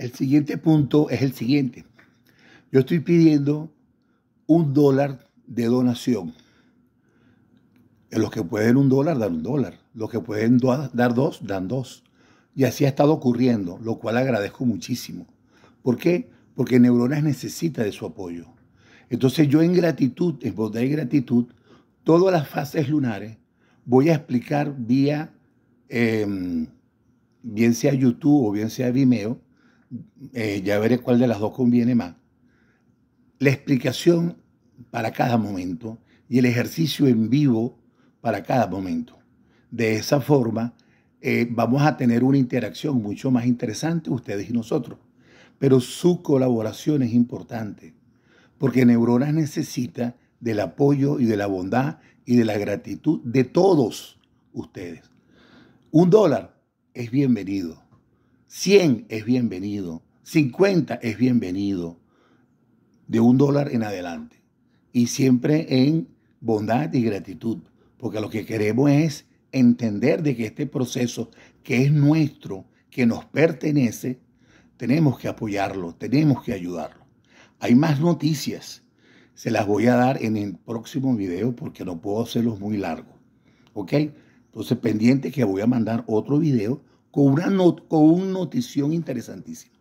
El siguiente punto es el siguiente. Yo estoy pidiendo un dólar de donación. Los que pueden un dólar, dan un dólar. Los que pueden dar dos, dan dos. Y así ha estado ocurriendo, lo cual agradezco muchísimo. ¿Por qué? Porque Neuronas necesita de su apoyo. Entonces yo en gratitud, en bondad y gratitud, todas las fases lunares voy a explicar vía, em, bien sea YouTube o bien sea Vimeo, eh, ya veré cuál de las dos conviene más, la explicación para cada momento y el ejercicio en vivo para cada momento. De esa forma, eh, vamos a tener una interacción mucho más interesante ustedes y nosotros. Pero su colaboración es importante, porque Neuronas necesita del apoyo y de la bondad y de la gratitud de todos ustedes. Un dólar es bienvenido 100 es bienvenido, 50 es bienvenido, de un dólar en adelante. Y siempre en bondad y gratitud, porque lo que queremos es entender de que este proceso que es nuestro, que nos pertenece, tenemos que apoyarlo, tenemos que ayudarlo. Hay más noticias, se las voy a dar en el próximo video porque no puedo hacerlos muy largos, ¿Ok? Entonces pendiente que voy a mandar otro video con una, not con una notición interesantísima.